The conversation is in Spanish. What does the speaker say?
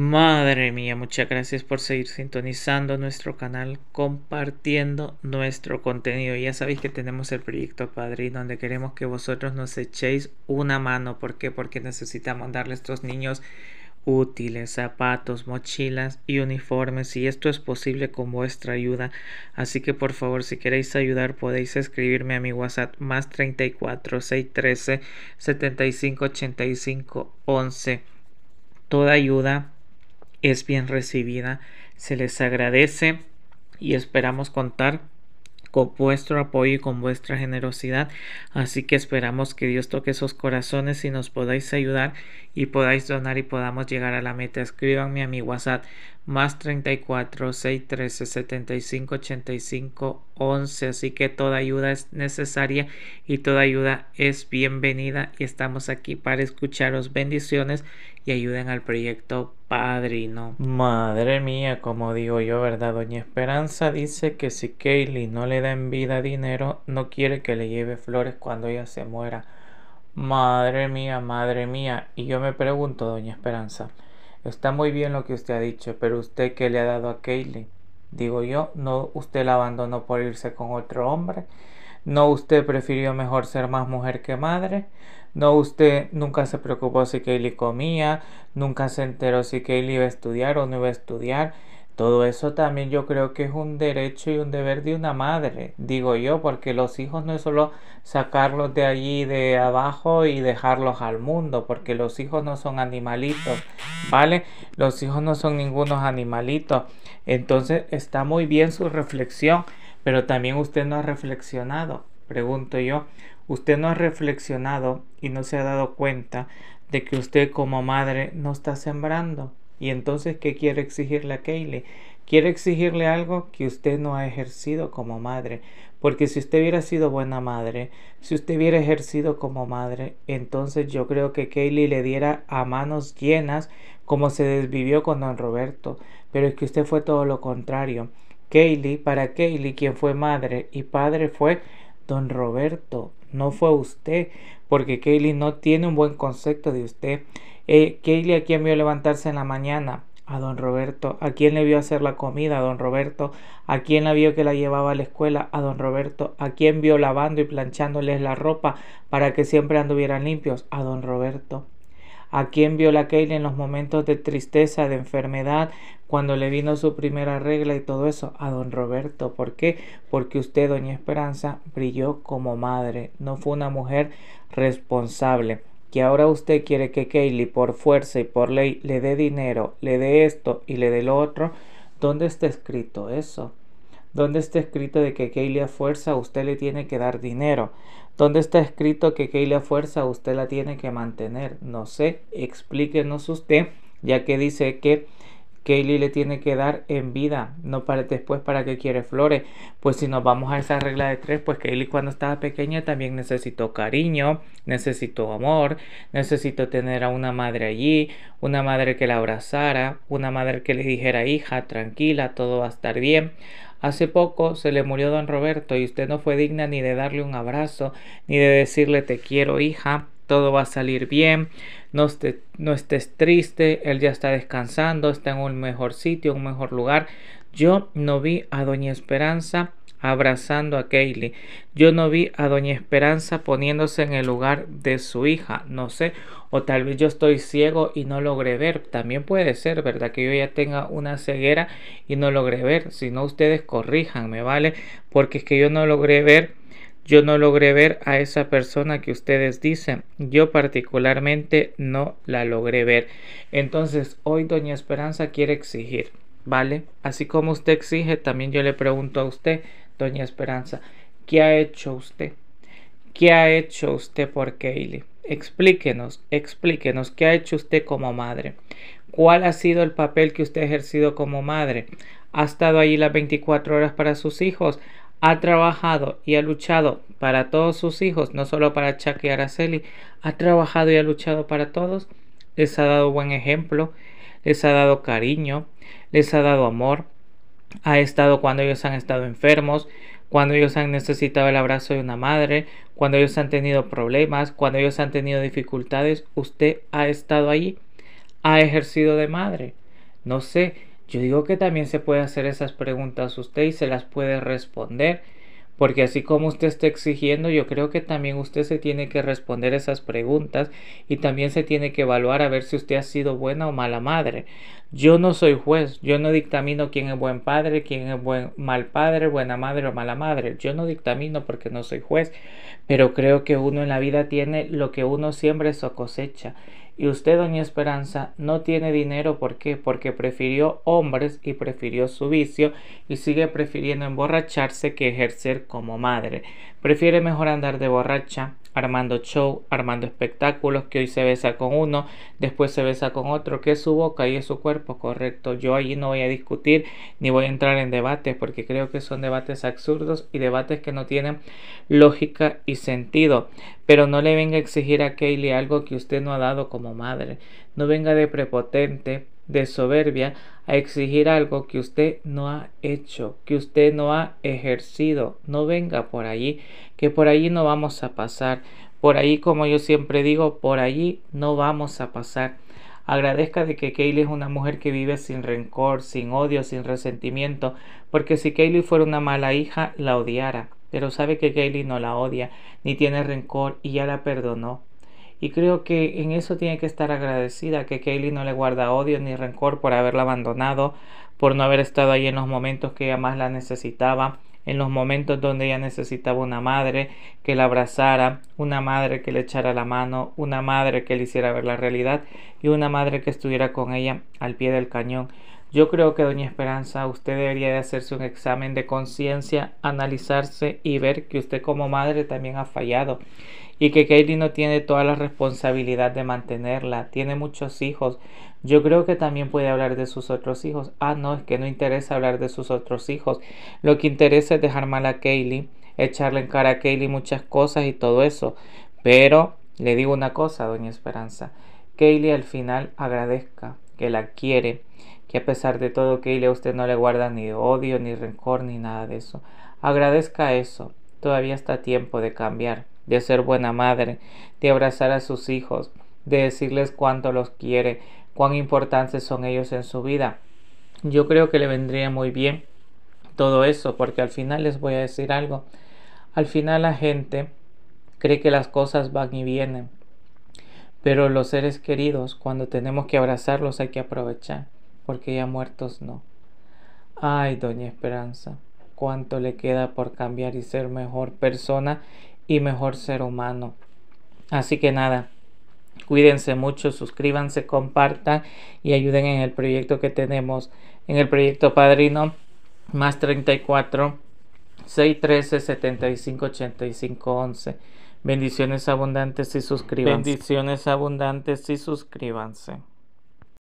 Madre mía, muchas gracias por seguir sintonizando nuestro canal, compartiendo nuestro contenido. Ya sabéis que tenemos el proyecto Padrín, donde queremos que vosotros nos echéis una mano. ¿Por qué? Porque necesitamos darle a estos niños útiles, zapatos, mochilas y uniformes y esto es posible con vuestra ayuda. Así que por favor, si queréis ayudar, podéis escribirme a mi WhatsApp más 34 613 75 85 11. Toda ayuda es bien recibida, se les agradece y esperamos contar con vuestro apoyo y con vuestra generosidad. Así que esperamos que Dios toque esos corazones y nos podáis ayudar y podáis donar y podamos llegar a la meta. Escríbanme a mi WhatsApp más 34 ochenta 75 85 11 así que toda ayuda es necesaria y toda ayuda es bienvenida y estamos aquí para escucharos bendiciones y ayuden al proyecto padrino madre mía como digo yo verdad doña esperanza dice que si Kaylee no le da en vida dinero no quiere que le lleve flores cuando ella se muera madre mía madre mía y yo me pregunto doña esperanza Está muy bien lo que usted ha dicho, pero usted que le ha dado a Kaylee, digo yo, no usted la abandonó por irse con otro hombre, no usted prefirió mejor ser más mujer que madre, no usted nunca se preocupó si Kaylee comía, nunca se enteró si Kaylee iba a estudiar o no iba a estudiar todo eso también yo creo que es un derecho y un deber de una madre, digo yo, porque los hijos no es solo sacarlos de allí de abajo y dejarlos al mundo, porque los hijos no son animalitos, ¿vale? Los hijos no son ningunos animalitos. Entonces está muy bien su reflexión, pero también usted no ha reflexionado, pregunto yo. Usted no ha reflexionado y no se ha dado cuenta de que usted como madre no está sembrando. Y entonces, ¿qué quiere exigirle a Kaylee? Quiere exigirle algo que usted no ha ejercido como madre. Porque si usted hubiera sido buena madre, si usted hubiera ejercido como madre, entonces yo creo que Kaylee le diera a manos llenas como se desvivió con don Roberto. Pero es que usted fue todo lo contrario. Kaylee, para Kaylee, quien fue madre y padre fue don Roberto, no fue usted, porque Kaylee no tiene un buen concepto de usted. Eh, ¿a quién vio levantarse en la mañana? A don Roberto. ¿A quién le vio hacer la comida? A don Roberto. ¿A quién la vio que la llevaba a la escuela? A don Roberto. ¿A quién vio lavando y planchándoles la ropa para que siempre anduvieran limpios? A don Roberto. ¿A quién vio la Kaylee en los momentos de tristeza, de enfermedad, cuando le vino su primera regla y todo eso? A don Roberto. ¿Por qué? Porque usted, doña Esperanza, brilló como madre. No fue una mujer responsable que ahora usted quiere que Kaylee por fuerza y por ley le dé dinero, le dé esto y le dé lo otro, ¿dónde está escrito eso? ¿Dónde está escrito de que Kaylee a fuerza usted le tiene que dar dinero? ¿Dónde está escrito que Kaylee a fuerza usted la tiene que mantener? No sé, explíquenos usted, ya que dice que Kaylee le tiene que dar en vida, no para después para que quiere flores. Pues si nos vamos a esa regla de tres, pues Kaylee cuando estaba pequeña también necesitó cariño, necesitó amor, necesitó tener a una madre allí, una madre que la abrazara, una madre que le dijera, hija, tranquila, todo va a estar bien. Hace poco se le murió don Roberto y usted no fue digna ni de darle un abrazo, ni de decirle te quiero, hija todo va a salir bien, no, estés triste, él ya está descansando, está en un mejor sitio, un mejor lugar. Yo no vi a Doña Esperanza abrazando a Kaylee. Yo no vi a Doña Esperanza poniéndose en el lugar de su hija, no sé, o tal vez yo estoy ciego y no logré ver. También puede ser, ¿verdad? Que yo ya tenga una ceguera y no logré ver. Si no, ustedes ¿me ¿vale? Porque es que yo no logré ver yo no logré ver a esa persona que ustedes dicen. Yo particularmente no la logré ver. Entonces hoy Doña Esperanza quiere exigir, ¿vale? Así como usted exige, también yo le pregunto a usted, Doña Esperanza, ¿qué ha hecho usted? ¿Qué ha hecho usted por Kaylee? Explíquenos, explíquenos, ¿qué ha hecho usted como madre? ¿Cuál ha sido el papel que usted ha ejercido como madre? ¿Ha estado ahí las 24 horas para sus hijos? ha trabajado y ha luchado para todos sus hijos, no solo para Chuck y Araceli, ha trabajado y ha luchado para todos, les ha dado buen ejemplo, les ha dado cariño, les ha dado amor, ha estado cuando ellos han estado enfermos, cuando ellos han necesitado el abrazo de una madre, cuando ellos han tenido problemas, cuando ellos han tenido dificultades, usted ha estado allí, ha ejercido de madre. No sé, yo digo que también se puede hacer esas preguntas usted y se las puede responder, porque así como usted está exigiendo, yo creo que también usted se tiene que responder esas preguntas y también se tiene que evaluar a ver si usted ha sido buena o mala madre. Yo no soy juez, yo no dictamino quién es buen padre, quién es buen mal padre, buena madre o mala madre. Yo no dictamino porque no soy juez, pero creo que uno en la vida tiene lo que uno siembra eso cosecha. Y usted, doña Esperanza, no tiene dinero, ¿por qué? Porque prefirió hombres y prefirió su vicio y sigue prefiriendo emborracharse que ejercer como madre. Prefiere mejor andar de borracha armando show, armando espectáculos, que hoy se besa con uno, después se besa con otro, que es su boca y es su cuerpo, correcto. Yo allí no voy a discutir ni voy a entrar en debates porque creo que son debates absurdos y debates que no tienen lógica y sentido. Pero no le venga a exigir a Kaylee algo que usted no ha dado como madre. No venga de prepotente de soberbia a exigir algo que usted no ha hecho, que usted no ha ejercido. No venga por allí, que por allí no vamos a pasar. Por allí, como yo siempre digo, por allí no vamos a pasar. Agradezca de que Kaylee es una mujer que vive sin rencor, sin odio, sin resentimiento, porque si Kaylee fuera una mala hija, la odiara. Pero sabe que Kaylee no la odia, ni tiene rencor, y ya la perdonó. Y creo que en eso tiene que estar agradecida, que Kaylee no le guarda odio ni rencor por haberla abandonado, por no haber estado ahí en los momentos que ella más la necesitaba, en los momentos donde ella necesitaba una madre que la abrazara, una madre que le echara la mano, una madre que le hiciera ver la realidad y una madre que estuviera con ella al pie del cañón. Yo creo que, doña Esperanza, usted debería de hacerse un examen de conciencia, analizarse y ver que usted como madre también ha fallado y que Kaylee no tiene toda la responsabilidad de mantenerla, tiene muchos hijos. Yo creo que también puede hablar de sus otros hijos. Ah, no, es que no interesa hablar de sus otros hijos. Lo que interesa es dejar mal a Kaylee, echarle en cara a Kaylee muchas cosas y todo eso. Pero le digo una cosa, doña Esperanza. Kaylee al final agradezca que la quiere, que a pesar de todo que a usted no le guarda ni odio, ni rencor, ni nada de eso. Agradezca eso. Todavía está tiempo de cambiar, de ser buena madre, de abrazar a sus hijos, de decirles cuánto los quiere, cuán importantes son ellos en su vida. Yo creo que le vendría muy bien todo eso, porque al final les voy a decir algo. Al final la gente cree que las cosas van y vienen, pero los seres queridos, cuando tenemos que abrazarlos, hay que aprovechar porque ya muertos no. Ay, doña Esperanza, cuánto le queda por cambiar y ser mejor persona y mejor ser humano. Así que nada, cuídense mucho, suscríbanse, compartan y ayuden en el proyecto que tenemos, en el proyecto Padrino, más 34 613 758511 11. Bendiciones abundantes y suscríbanse. Bendiciones abundantes y suscríbanse.